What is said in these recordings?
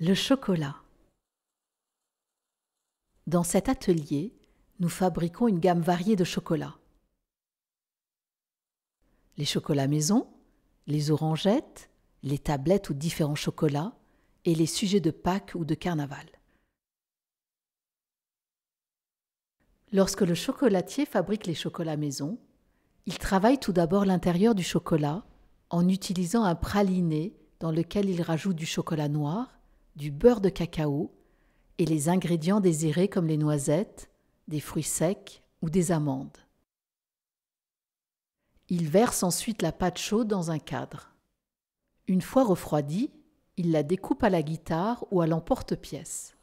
Le chocolat. Dans cet atelier, nous fabriquons une gamme variée de chocolats. Les chocolats maison, les orangettes, les tablettes ou différents chocolats et les sujets de Pâques ou de carnaval. Lorsque le chocolatier fabrique les chocolats maison, il travaille tout d'abord l'intérieur du chocolat en utilisant un praliné dans lequel il rajoute du chocolat noir du beurre de cacao et les ingrédients désirés comme les noisettes, des fruits secs ou des amandes. Il verse ensuite la pâte chaude dans un cadre. Une fois refroidie, il la découpe à la guitare ou à l'emporte-pièce.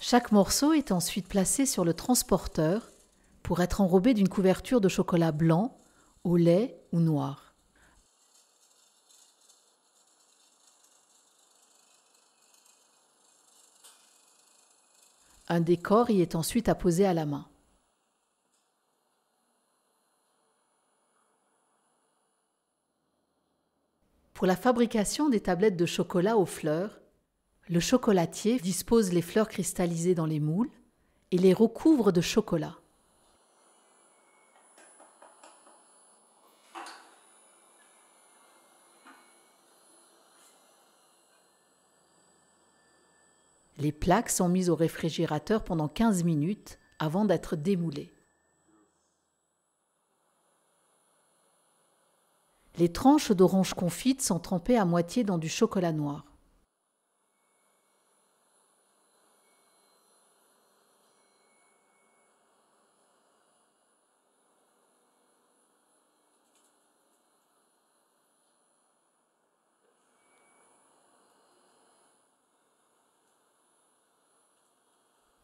Chaque morceau est ensuite placé sur le transporteur pour être enrobé d'une couverture de chocolat blanc, au lait ou noir. Un décor y est ensuite apposé à la main. Pour la fabrication des tablettes de chocolat aux fleurs, le chocolatier dispose les fleurs cristallisées dans les moules et les recouvre de chocolat. Les plaques sont mises au réfrigérateur pendant 15 minutes avant d'être démoulées. Les tranches d'orange confite sont trempées à moitié dans du chocolat noir.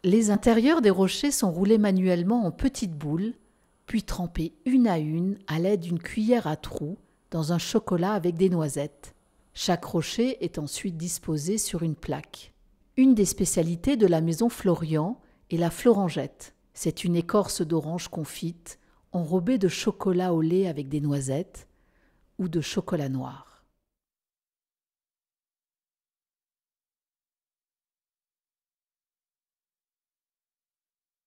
Les intérieurs des rochers sont roulés manuellement en petites boules, puis trempés une à une à l'aide d'une cuillère à trous dans un chocolat avec des noisettes. Chaque rocher est ensuite disposé sur une plaque. Une des spécialités de la maison Florian est la florangette. C'est une écorce d'orange confite enrobée de chocolat au lait avec des noisettes ou de chocolat noir.